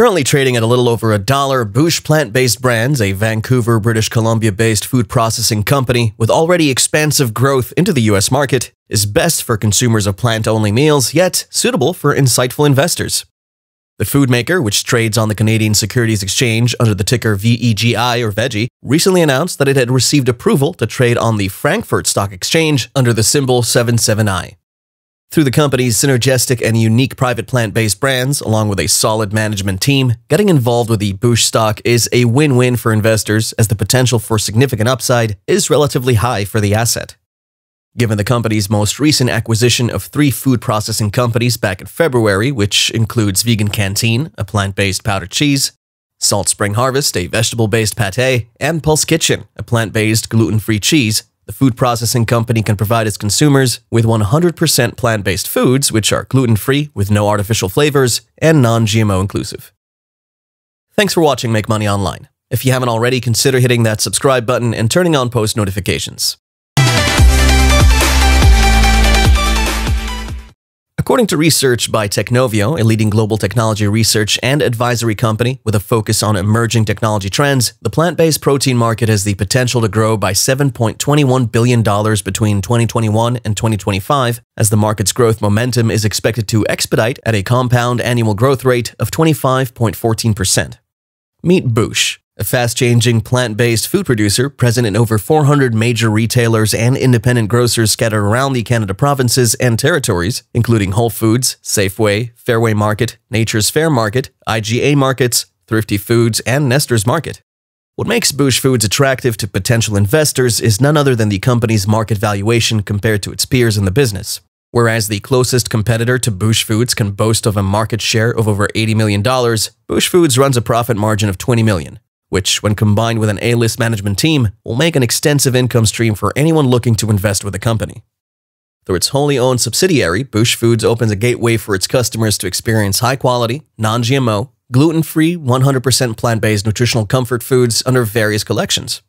currently trading at a little over a dollar, Bush Plant Based Brands, a Vancouver, British Columbia based food processing company with already expansive growth into the US market, is best for consumers of plant only meals, yet suitable for insightful investors. The food maker, which trades on the Canadian Securities Exchange under the ticker VEGI or Veggie, recently announced that it had received approval to trade on the Frankfurt Stock Exchange under the symbol 77i. Through the company's synergistic and unique private plant based brands, along with a solid management team, getting involved with the Bush stock is a win win for investors as the potential for significant upside is relatively high for the asset. Given the company's most recent acquisition of three food processing companies back in February, which includes Vegan Canteen, a plant based powdered cheese, Salt Spring Harvest, a vegetable based pate, and Pulse Kitchen, a plant based gluten free cheese, the food processing company can provide its consumers with 100% plant based foods, which are gluten free, with no artificial flavors, and non GMO inclusive. Thanks for watching Make Money Online. If you haven't already, consider hitting that subscribe button and turning on post notifications. According to research by Technovio, a leading global technology research and advisory company with a focus on emerging technology trends, the plant based protein market has the potential to grow by $7.21 billion between 2021 and 2025, as the market's growth momentum is expected to expedite at a compound annual growth rate of 25.14%. Meet Boosh, a fast changing plant based food producer present in over 400 major retailers and independent grocers scattered around the Canada provinces and territories, including Whole Foods, Safeway, Fairway Market, Nature's Fair Market, IGA Markets, Thrifty Foods, and Nestor's Market. What makes Bush Foods attractive to potential investors is none other than the company's market valuation compared to its peers in the business. Whereas the closest competitor to Bush Foods can boast of a market share of over $80 million, Bush Foods runs a profit margin of $20 million which, when combined with an A list management team, will make an extensive income stream for anyone looking to invest with the company. Through its wholly owned subsidiary, Bush Foods opens a gateway for its customers to experience high quality, non GMO, gluten free, 100% plant based nutritional comfort foods under various collections.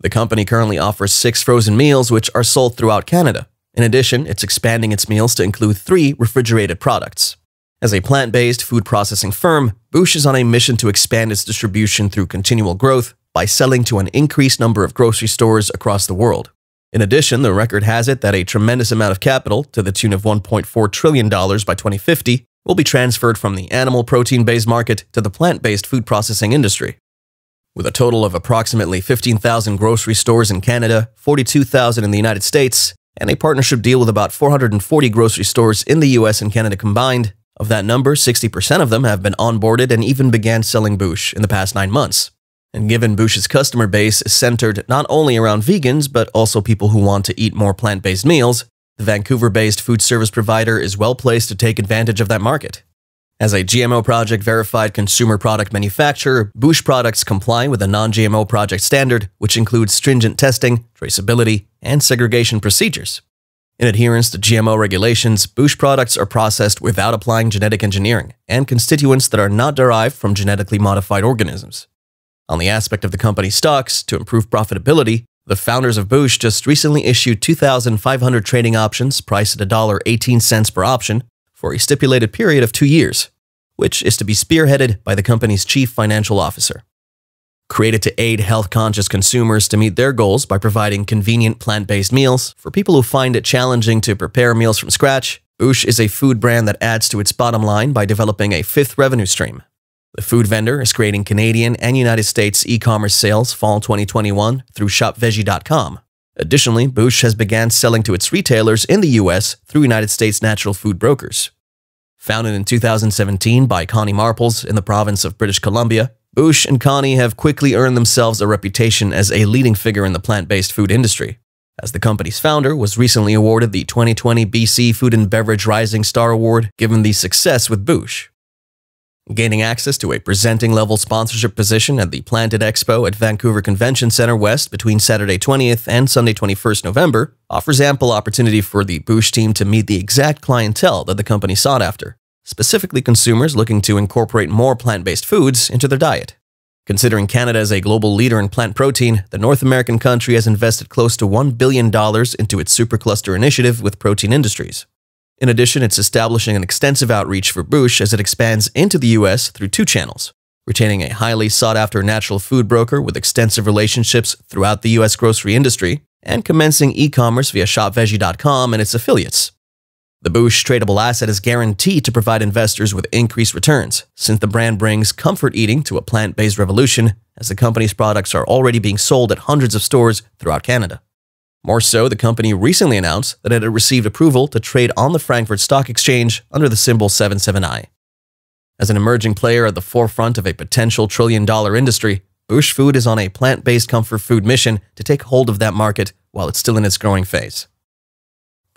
The company currently offers six frozen meals, which are sold throughout Canada. In addition, it's expanding its meals to include three refrigerated products. As a plant based food processing firm, Bush is on a mission to expand its distribution through continual growth by selling to an increased number of grocery stores across the world. In addition, the record has it that a tremendous amount of capital, to the tune of $1.4 trillion by 2050, will be transferred from the animal protein based market to the plant based food processing industry. With a total of approximately 15,000 grocery stores in Canada, 42,000 in the United States, and a partnership deal with about 440 grocery stores in the US and Canada combined, of that number, 60% of them have been onboarded and even began selling Boosh in the past nine months. And given Boosh's customer base is centered not only around vegans, but also people who want to eat more plant based meals, the Vancouver based food service provider is well placed to take advantage of that market. As a GMO project verified consumer product manufacturer, Boosh products comply with the non GMO project standard, which includes stringent testing, traceability, and segregation procedures. In adherence to GMO regulations, Bush products are processed without applying genetic engineering and constituents that are not derived from genetically modified organisms. On the aspect of the company's stocks, to improve profitability, the founders of Bush just recently issued 2,500 trading options priced at $1.18 per option for a stipulated period of two years, which is to be spearheaded by the company's chief financial officer created to aid health conscious consumers to meet their goals by providing convenient plant based meals. For people who find it challenging to prepare meals from scratch, Oosh is a food brand that adds to its bottom line by developing a fifth revenue stream. The food vendor is creating Canadian and United States e-commerce sales fall 2021 through shopveggie.com. Additionally, Boosh has began selling to its retailers in the US through United States natural food brokers. Founded in 2017 by Connie Marples in the province of British Columbia, Bush and Connie have quickly earned themselves a reputation as a leading figure in the plant-based food industry, as the company's founder was recently awarded the 2020 BC Food and Beverage Rising Star Award given the success with Bush. Gaining access to a presenting level sponsorship position at the Planted Expo at Vancouver Convention Center West between Saturday 20th and Sunday 21st November offers ample opportunity for the Bush team to meet the exact clientele that the company sought after specifically consumers looking to incorporate more plant based foods into their diet. Considering Canada as a global leader in plant protein, the North American country has invested close to $1 billion into its supercluster initiative with protein industries. In addition, it's establishing an extensive outreach for Bush as it expands into the US through two channels, retaining a highly sought after natural food broker with extensive relationships throughout the US grocery industry, and commencing e commerce via shopveggie.com and its affiliates. The Boosh tradable asset is guaranteed to provide investors with increased returns, since the brand brings comfort eating to a plant based revolution, as the company's products are already being sold at hundreds of stores throughout Canada. More so, the company recently announced that it had received approval to trade on the Frankfurt Stock Exchange under the symbol 77i. As an emerging player at the forefront of a potential trillion dollar industry, Bush Food is on a plant based comfort food mission to take hold of that market while it's still in its growing phase.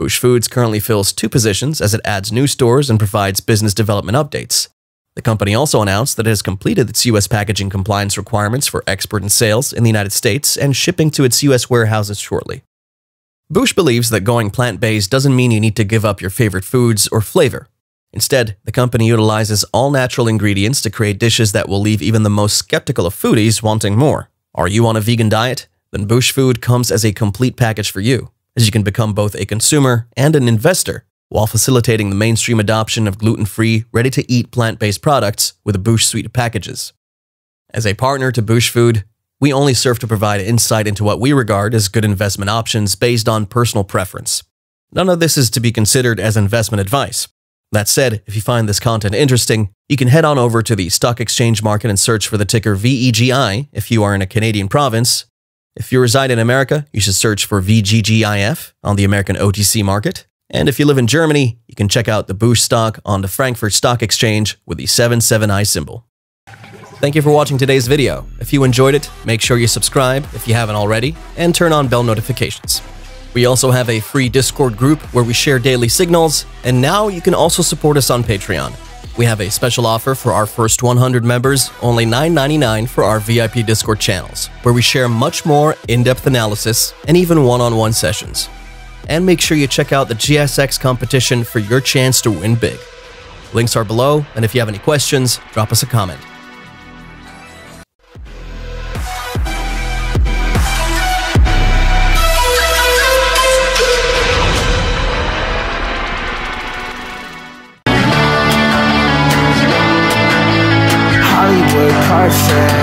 Bush Foods currently fills two positions as it adds new stores and provides business development updates. The company also announced that it has completed its U.S. packaging compliance requirements for export and sales in the United States and shipping to its U.S. warehouses shortly. Bush believes that going plant based doesn't mean you need to give up your favorite foods or flavor. Instead, the company utilizes all natural ingredients to create dishes that will leave even the most skeptical of foodies wanting more. Are you on a vegan diet? Then Bush Food comes as a complete package for you as you can become both a consumer and an investor while facilitating the mainstream adoption of gluten free, ready to eat plant based products with a Boosh suite of packages. As a partner to Boosh Food, we only serve to provide insight into what we regard as good investment options based on personal preference. None of this is to be considered as investment advice. That said, if you find this content interesting, you can head on over to the stock exchange market and search for the ticker VEGI if you are in a Canadian province, if you reside in America, you should search for VGGIF on the American OTC market. And if you live in Germany, you can check out the Boost stock on the Frankfurt Stock Exchange with the 77i symbol. Thank you for watching today's video. If you enjoyed it, make sure you subscribe if you haven't already and turn on bell notifications. We also have a free Discord group where we share daily signals, and now you can also support us on Patreon. We have a special offer for our first 100 members, only $9.99 for our VIP Discord channels, where we share much more in-depth analysis and even one-on-one -on -one sessions. And make sure you check out the GSX competition for your chance to win big. Links are below, and if you have any questions, drop us a comment. boyfriend